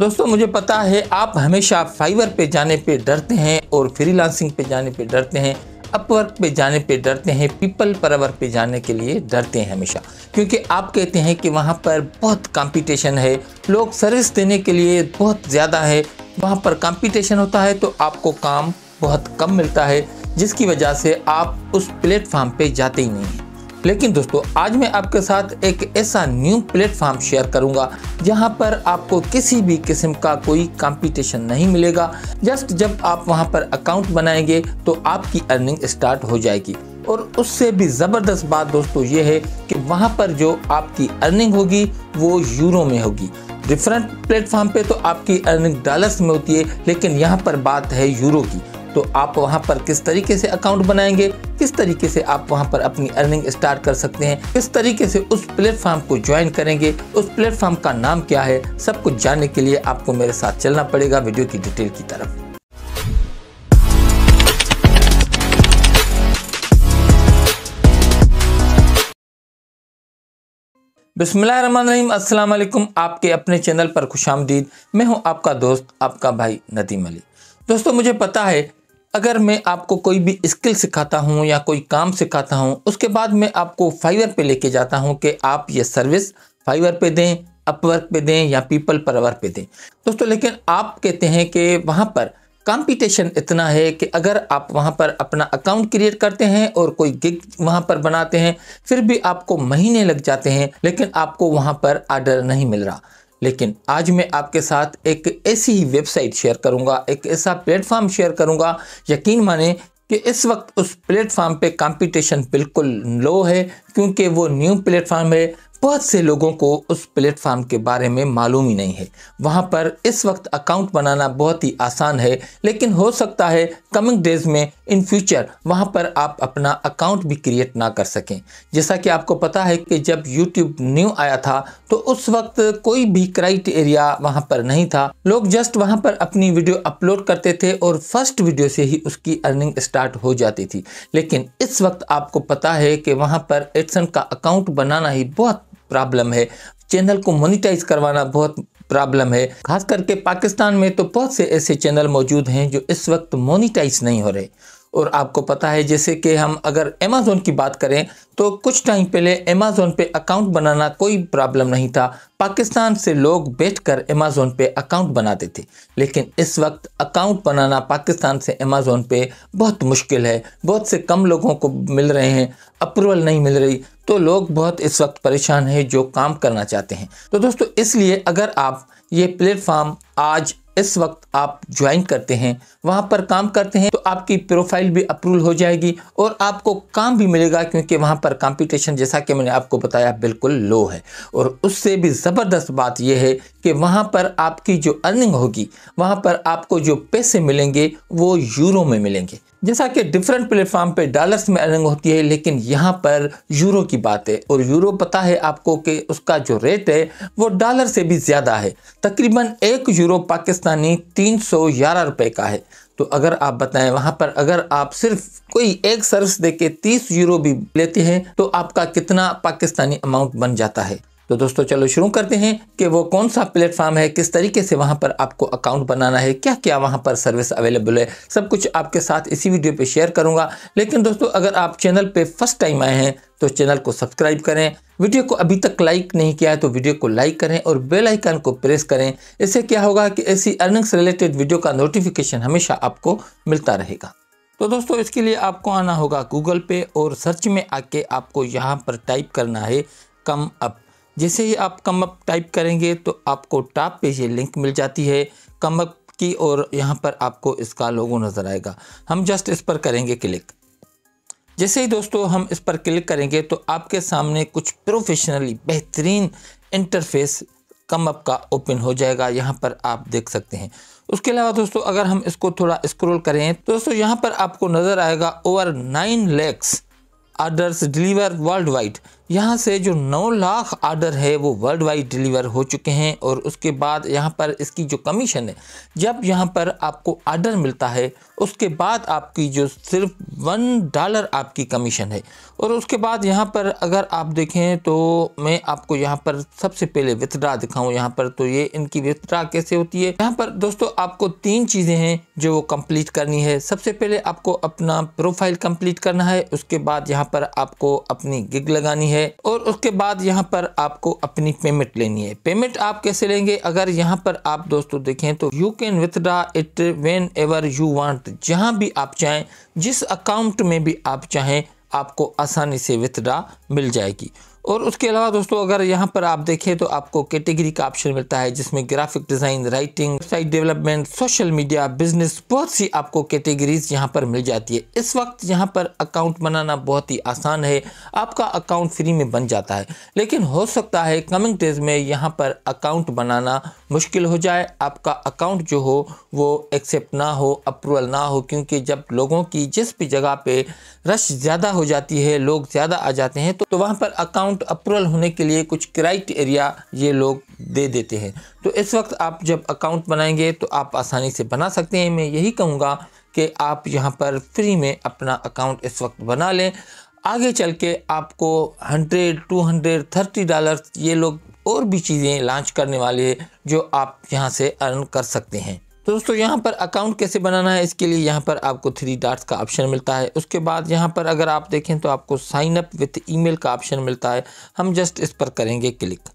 दोस्तों मुझे पता है आप हमेशा फाइवर पे जाने पे डरते हैं और फ्रीलांसिंग पे जाने पे डरते हैं अपवर्क पे जाने पे डरते हैं पीपल परवर पे जाने के लिए डरते हैं हमेशा क्योंकि आप कहते हैं कि वहाँ पर बहुत कंपटीशन है लोग सर्विस देने के लिए बहुत ज़्यादा है वहाँ पर कंपटीशन होता है तो आपको काम बहुत कम मिलता है जिसकी वजह से आप उस प्लेटफार्म पे जाते ही नहीं हैं लेकिन दोस्तों आज मैं आपके साथ एक ऐसा न्यू प्लेटफॉर्म शेयर करूंगा जहां पर आपको किसी भी किस्म का कोई कंपटीशन नहीं मिलेगा जस्ट जब आप वहां पर अकाउंट बनाएंगे तो आपकी अर्निंग स्टार्ट हो जाएगी और उससे भी ज़बरदस्त बात दोस्तों ये है कि वहाँ पर जो आपकी अर्निंग होगी वो यूरो में होगी डिफरेंट प्लेटफॉर्म पे तो आपकी अर्निंग डॉलर्स में होती है लेकिन यहाँ पर बात है यूरो की तो आप वहाँ पर किस तरीके से अकाउंट बनाएंगे किस तरीके से आप वहाँ पर अपनी अर्निंग स्टार्ट कर सकते हैं किस तरीके से उस प्लेटफॉर्म को ज्वाइन करेंगे उस प्लेटफॉर्म का नाम क्या है सब कुछ जानने के लिए आपको मेरे साथ चलना पड़ेगा वीडियो की डिटेल की तरफ अस्सलाम वालेकुम आपके अपने चैनल पर खुश मैं हूं आपका दोस्त आपका भाई नदीम अली दोस्तों मुझे पता है अगर मैं आपको कोई भी स्किल सिखाता हूँ या कोई काम सिखाता हूं उसके बाद मैं आपको फाइवर पे लेके जाता हूं कि आप ये सर्विस फाइवर पे दें अपवर्क पे दें या पीपल पर आवर पे दें दोस्तों लेकिन आप कहते हैं कि वहां पर कंपटीशन इतना है कि अगर आप वहां पर अपना अकाउंट क्रिएट करते हैं और कोई गिग वहां पर बनाते हैं फिर भी आपको महीने लग जाते हैं लेकिन आपको वहां पर आर्डर नहीं मिल रहा लेकिन आज मैं आपके साथ एक ऐसी ही वेबसाइट शेयर करूंगा एक ऐसा प्लेटफॉर्म शेयर करूंगा यकीन माने कि इस वक्त उस प्लेटफॉर्म पे कंपटीशन बिल्कुल लो है क्योंकि वो न्यू प्लेटफॉर्म है बहुत से लोगों को उस प्लेटफार्म के बारे में मालूम ही नहीं है वहाँ पर इस वक्त अकाउंट बनाना बहुत ही आसान है लेकिन हो सकता है कमिंग डेज में इन फ्यूचर वहाँ पर आप अपना अकाउंट भी क्रिएट ना कर सकें जैसा कि आपको पता है कि जब यूट्यूब न्यू आया था तो उस वक्त कोई भी क्राइटेरिया वहाँ पर नहीं था लोग जस्ट वहाँ पर अपनी वीडियो अपलोड करते थे और फर्स्ट वीडियो से ही उसकी अर्निंग स्टार्ट हो जाती थी लेकिन इस वक्त आपको पता है कि वहाँ पर एडसन का अकाउंट बनाना ही बहुत प्रॉब्लम है चैनल को मोनिटाइज करवाना बहुत प्रॉब्लम है खास करके पाकिस्तान में तो बहुत से ऐसे चैनल मौजूद हैं जो इस वक्त मोनिटाइज नहीं हो रहे और आपको पता है जैसे कि हम अगर अमेज़ोन की बात करें तो कुछ टाइम पहले अमेज़ोन पे अकाउंट बनाना कोई प्रॉब्लम नहीं था पाकिस्तान से लोग बैठकर अमेज़ोन पे अकाउंट बनाते थे लेकिन इस वक्त अकाउंट बनाना पाकिस्तान से अमेज़ोन पे बहुत मुश्किल है बहुत से कम लोगों को मिल रहे हैं अप्रूवल नहीं मिल रही तो लोग बहुत इस वक्त परेशान हैं जो काम करना चाहते हैं तो दोस्तों इसलिए अगर आप ये प्लेटफॉर्म आज इस वक्त आप ज्वाइन करते हैं वहाँ पर काम करते हैं तो आपकी प्रोफाइल भी अप्रूवल हो जाएगी और आपको काम भी मिलेगा क्योंकि वहाँ पर कंपटीशन जैसा कि मैंने आपको बताया बिल्कुल लो है और उससे भी ज़बरदस्त बात यह है कि वहाँ पर आपकी जो अर्निंग होगी वहाँ पर आपको जो पैसे मिलेंगे वो यूरो में मिलेंगे जैसा कि डिफरेंट प्लेटफॉर्म पे डॉलर्स में अर्निंग होती है लेकिन यहाँ पर यूरो की बात है और यूरो पता है आपको कि उसका जो रेट है वो डॉलर से भी ज़्यादा है तकरीबन एक यूरो पाकिस्तानी तीन सौ ग्यारह रुपये का है तो अगर आप बताएं वहां पर अगर आप सिर्फ कोई एक सर्विस देके 30 यूरो भी लेते हैं तो आपका कितना पाकिस्तानी अमाउंट बन जाता है तो दोस्तों चलो शुरू करते हैं कि वो कौन सा प्लेटफॉर्म है किस तरीके से वहाँ पर आपको अकाउंट बनाना है क्या क्या वहाँ पर सर्विस अवेलेबल है सब कुछ आपके साथ इसी वीडियो पे शेयर करूँगा लेकिन दोस्तों अगर आप चैनल पे फर्स्ट टाइम आए हैं तो चैनल को सब्सक्राइब करें वीडियो को अभी तक लाइक नहीं किया है तो वीडियो को लाइक करें और बेल आइकन को प्रेस करें इससे क्या होगा कि ऐसी अर्निंग्स रिलेटेड वीडियो का नोटिफिकेशन हमेशा आपको मिलता रहेगा तो दोस्तों इसके लिए आपको आना होगा गूगल पे और सर्च में आके आपको यहाँ पर टाइप करना है कम अप जैसे ही आप कम अप टाइप करेंगे तो आपको टॉप पे ये लिंक मिल जाती है कम अप की और यहाँ पर आपको इसका लोगो नज़र आएगा हम जस्ट इस पर करेंगे क्लिक जैसे ही दोस्तों हम इस पर क्लिक करेंगे तो आपके सामने कुछ प्रोफेशनली बेहतरीन इंटरफेस कम अप का ओपन हो जाएगा यहाँ पर आप देख सकते हैं उसके अलावा दोस्तों अगर हम इसको थोड़ा स्क्रॉल करें तो दोस्तों यहाँ पर आपको नज़र आएगा over nine lakhs orders deliver world wide यहाँ से जो 9 लाख आर्डर है वो वर्ल्ड वाइड डिलीवर हो चुके हैं और उसके बाद यहाँ पर इसकी जो कमीशन है जब यहाँ पर आपको आर्डर मिलता है उसके बाद आपकी जो सिर्फ वन डॉलर आपकी कमीशन है और उसके बाद यहाँ पर अगर आप देखें तो मैं आपको यहाँ पर सबसे पहले विथड्रा दिखाऊँ यहाँ पर तो ये इनकी विथड्रा कैसे होती है यहाँ पर दोस्तों आपको तीन चीज़ें हैं जो वो कंप्लीट करनी है सबसे पहले आपको अपना प्रोफाइल कंप्लीट करना है उसके बाद यहाँ पर आपको अपनी गिग लगानी है है और उसके बाद यहाँ पर आपको अपनी पेमेंट लेनी है पेमेंट आप कैसे लेंगे अगर यहाँ पर आप दोस्तों देखें तो you can withdraw it whenever you want जहाँ भी आप चाहें जिस अकाउंट में भी आप चाहें आपको आसानी से विथड्रा मिल जाएगी और उसके अलावा दोस्तों अगर यहाँ पर आप देखें तो आपको कैटेगरी का ऑप्शन मिलता है जिसमें graphic design writing website development social media business बहुत सी आपको कैटेगरीज यहाँ पर मिल जाती है इस वक्त यहाँ पर अकाउंट बनाना बहुत ही आसान है आपका अकाउंट फ्री में बन जाता है लेकिन हो सकता है कमिंग डेज में यहाँ पर अकाउंट बनाना मुश्किल हो जाए आपका अकाउंट जो हो वो एक्सेप्ट ना हो अप्रूवल ना हो क्योंकि जब लोगों की जिस भी जगह पर रश ज़्यादा हो जाती है लोग ज़्यादा आ जाते हैं तो वहाँ पर अकाउंट अकाउंट अप्रूवल होने के लिए कुछ क्राइटेरिया ये लोग दे देते हैं तो इस वक्त आप जब अकाउंट बनाएंगे तो आप आसानी से बना सकते हैं मैं यही कहूँगा कि आप यहाँ पर फ्री में अपना अकाउंट इस वक्त बना लें आगे चल के आपको hundred to hundred thirty dollar ये लोग और भी चीज़ें लॉन्च करने वाले जो आप यहाँ से अर्न कर सकते हैं तो दोस्तों यहाँ पर अकाउंट कैसे बनाना है इसके लिए यहाँ पर आपको थ्री डार्ट्स का ऑप्शन मिलता है उसके बाद यहाँ पर अगर आप देखें तो आपको साइन अप विथ ईमेल का ऑप्शन मिलता है हम जस्ट इस पर करेंगे क्लिक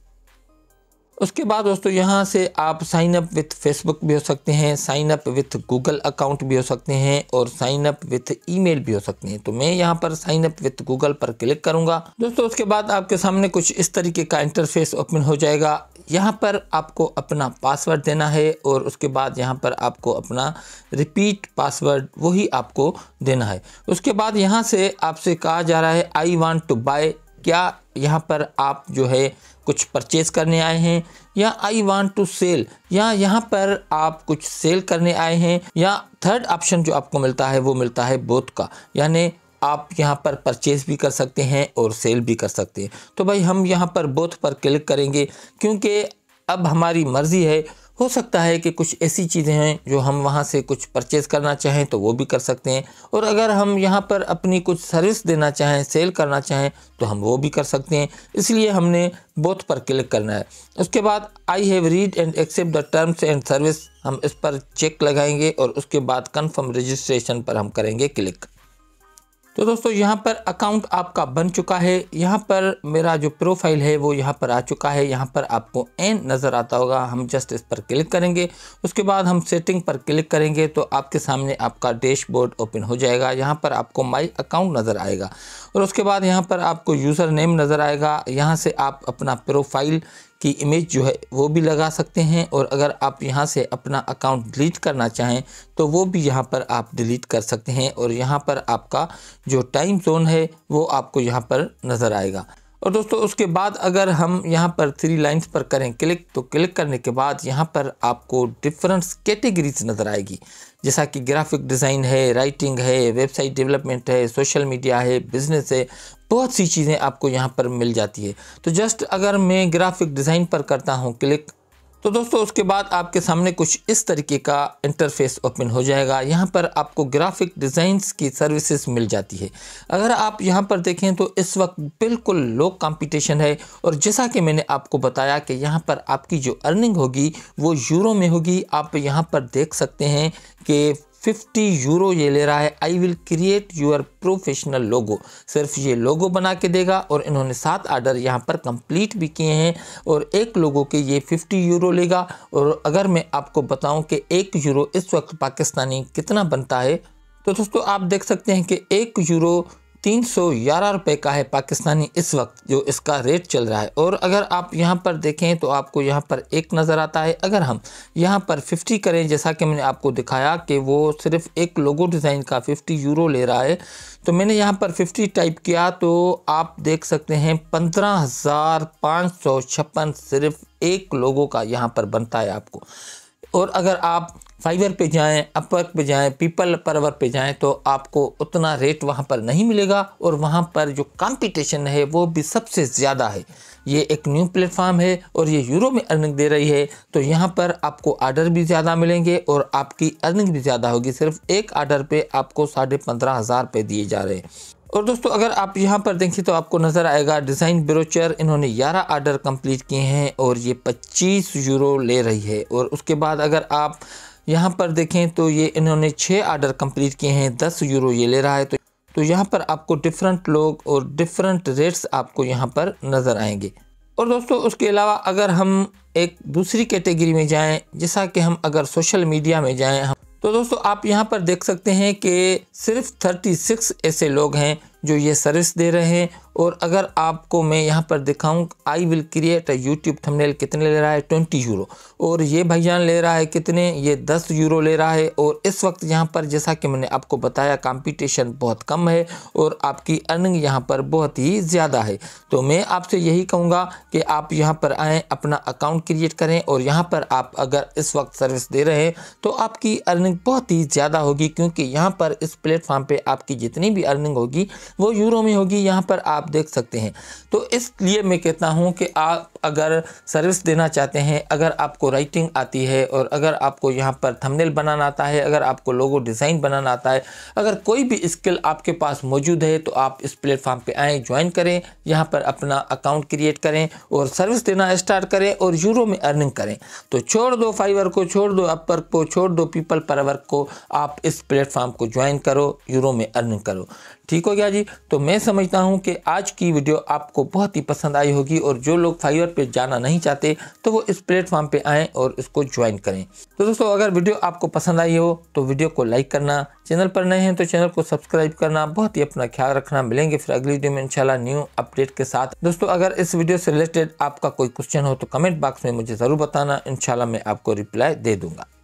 उसके बाद दोस्तों यहाँ से आप साइन अप विथ फेसबुक भी हो सकते हैं sign up with Google account भी हो सकते हैं और साइन अप विथ ईमेल भी हो सकते हैं तो मैं यहाँ पर साइन अप विथ गूगल पर क्लिक करूंगा दोस्तों उसके बाद आपके सामने कुछ इस तरीके का इंटरफेस ओपन हो जाएगा यहाँ पर आपको अपना पासवर्ड देना है और उसके बाद यहाँ पर आपको अपना रिपीट पासवर्ड वही आपको देना है उसके बाद यहाँ से आपसे कहा जा रहा है आई वॉन्ट टू बाय क्या यहाँ पर आप जो है कुछ परचेज़ करने आए हैं या आई वॉन्ट टू सेल या यहाँ पर आप कुछ सेल करने आए हैं या थर्ड ऑप्शन जो आपको मिलता है वो मिलता है बोथ का यानी आप यहाँ पर परचेज़ भी कर सकते हैं और सेल भी कर सकते हैं तो भाई हम यहाँ पर बोथ पर क्लिक करेंगे क्योंकि अब हमारी मर्ज़ी है हो सकता है कि कुछ ऐसी चीज़ें हैं जो हम वहाँ से कुछ परचेज़ करना चाहें तो वो भी कर सकते हैं और अगर हम यहाँ पर अपनी कुछ सर्विस देना चाहें सेल करना चाहें तो हम वो भी कर सकते हैं इसलिए हमने बोथ पर क्लिक करना है उसके बाद I have read and accept the terms and service हम इस पर चेक लगाएंगे और उसके बाद कन्फर्म रजिस्ट्रेशन पर हम करेंगे क्लिक तो दोस्तों यहाँ पर अकाउंट आपका बन चुका है यहाँ पर मेरा जो प्रोफाइल है वो यहाँ पर आ चुका है यहाँ पर आपको एन नज़र आता होगा हम जस्ट इस पर क्लिक करेंगे उसके बाद हम सेटिंग पर क्लिक करेंगे तो आपके सामने आपका डैशबोर्ड ओपन हो जाएगा यहाँ पर आपको माई अकाउंट नज़र आएगा और उसके बाद यहाँ पर आपको यूज़र नेम नज़र आएगा यहाँ से आप अपना प्रोफाइल की इमेज जो है वो भी लगा सकते हैं और अगर आप यहाँ से अपना अकाउंट डिलीट करना चाहें तो वो भी यहाँ पर आप डिलीट कर सकते हैं और यहाँ पर आपका जो टाइम जोन है वो आपको यहाँ पर नज़र आएगा और दोस्तों उसके बाद अगर हम यहाँ पर थ्री लाइंस पर करें क्लिक तो क्लिक करने के बाद यहाँ पर आपको डिफरेंस कैटेगरीज नज़र आएगी जैसा कि ग्राफिक डिज़ाइन है राइटिंग है वेबसाइट डेवलपमेंट है सोशल मीडिया है बिज़नेस है बहुत सी चीज़ें आपको यहाँ पर मिल जाती है तो जस्ट अगर मैं ग्राफिक डिज़ाइन पर करता हूँ क्लिक तो दोस्तों उसके बाद आपके सामने कुछ इस तरीके का इंटरफेस ओपन हो जाएगा यहाँ पर आपको ग्राफिक डिज़ाइंस की सर्विसेज मिल जाती है अगर आप यहाँ पर देखें तो इस वक्त बिल्कुल लो कंपटीशन है और जैसा कि मैंने आपको बताया कि यहाँ पर आपकी जो अर्निंग होगी वो यूरो में होगी आप यहाँ पर देख सकते हैं कि 50 यूरो ये ले रहा है I will create your professional logo सिर्फ ये लोगो बना के देगा और इन्होंने सात आर्डर यहाँ पर कंप्लीट भी किए हैं और एक लोगो के ये 50 यूरो लेगा और अगर मैं आपको बताऊं कि एक यूरो इस वक्त पाकिस्तानी कितना बनता है तो दोस्तों आप देख सकते हैं कि एक यूरो तीन सौ ग्यारह रुपये का है पाकिस्तानी इस वक्त जो इसका रेट चल रहा है और अगर आप यहाँ पर देखें तो आपको यहाँ पर एक नज़र आता है अगर हम यहाँ पर फिफ्टी करें जैसा कि मैंने आपको दिखाया कि वो सिर्फ एक लोगो डिज़ाइन का फिफ्टी यूरो ले रहा है तो मैंने यहाँ पर फिफ्टी टाइप किया तो आप देख सकते हैं पंद्रह हज़ार पाँच सौ छप्पन सिर्फ एक लोगों का यहाँ पर बनता है आपको और अगर आप फाइवर पे जाएं अपवर्क पे जाएं पीपल परवर पे जाएं तो आपको उतना रेट वहाँ पर नहीं मिलेगा और वहाँ पर जो कंपटीशन है वो भी सबसे ज़्यादा है ये एक न्यू प्लेटफॉर्म है और ये यूरो में अर्निंग दे रही है तो यहाँ पर आपको आर्डर भी ज़्यादा मिलेंगे और आपकी अर्निंग भी ज़्यादा होगी सिर्फ एक आर्डर पर आपको साढ़े पंद्रह हज़ार रुपये दिए जा रहे हैं और दोस्तों अगर आप यहाँ पर देखें तो आपको नज़र आएगा डिज़ाइन ब्रोचर इन्होंने ग्यारह आर्डर कंप्लीट किए हैं और ये 25 यूरो ले रही है और उसके बाद अगर आप यहाँ पर देखें तो ये इन्होंने छः आर्डर कंप्लीट किए हैं दस यूरो ये ले रहा है तो तो यहाँ पर आपको डिफरेंट लोग और डिफरेंट रेट्स आपको यहाँ पर नज़र आएंगे और दोस्तों उसके अलावा अगर हम एक दूसरी कैटेगरी में जाएं जैसा कि हम अगर सोशल मीडिया में जाएं हम तो दोस्तों आप यहाँ पर देख सकते हैं कि सिर्फ 36 ऐसे लोग हैं जो ये सर्विस दे रहे हैं और अगर आपको मैं यहाँ पर दिखाऊँ I will create a YouTube thumbnail कितने ले रहा है ट्वेंटी यूरो और ये भाईजान ले रहा है कितने ये दस यूरो ले रहा है और इस वक्त यहाँ पर जैसा कि मैंने आपको बताया कंपटीशन बहुत कम है और आपकी अर्निंग यहाँ पर बहुत ही ज़्यादा है तो मैं आपसे यही कहूँगा कि आप यहाँ पर आएँ अपना अकाउंट क्रिएट करें और यहाँ पर आप अगर इस वक्त सर्विस दे रहे हैं तो आपकी अर्निंग बहुत ही ज़्यादा होगी क्योंकि यहाँ पर इस प्लेटफॉर्म पर आपकी जितनी भी अर्निंग होगी वो यूरो में होगी यहाँ पर आप देख सकते हैं तो इसलिए मैं कहता हूं कि आप अगर सर्विस देना चाहते हैं अगर आपको राइटिंग आती है और अगर आपको यहां पर थंबनेल बनाना आता है अगर आपको लोगो डिज़ाइन बनाना आता है अगर कोई भी स्किल आपके पास मौजूद है तो आप इस प्लेटफॉर्म पर आएँ ज्वाइन करें यहाँ पर अपना अकाउंट क्रिएट करें और सर्विस देना स्टार्ट करें और यूरो में अर्निंग करें तो छोड़ दो फाइवर को छोड़ दो अपवर्क को छोड़ दो पीपल पर वर्क को आप इस प्लेटफॉर्म को ज्वाइन करो यूरो में अर्निंग करो ठीक हो गया जी तो मैं समझता हूँ कि आज की वीडियो आपको बहुत ही पसंद आई होगी और जो लोग फाइवर पे जाना नहीं चाहते तो वो इस प्लेटफॉर्म पे आएँ और इसको ज्वाइन करें तो दोस्तों अगर वीडियो आपको पसंद आई हो तो वीडियो को लाइक करना चैनल पर नए हैं तो चैनल को सब्सक्राइब करना बहुत ही अपना ख्याल रखना मिलेंगे फिर अगली वीडियो में इंशाल्लाह न्यू अपडेट के साथ दोस्तों अगर इस वीडियो से रिलेटेड आपका कोई क्वेश्चन हो तो कमेंट बॉक्स में मुझे ज़रूर बताना इनशाला मैं आपको रिप्लाई दे दूंगा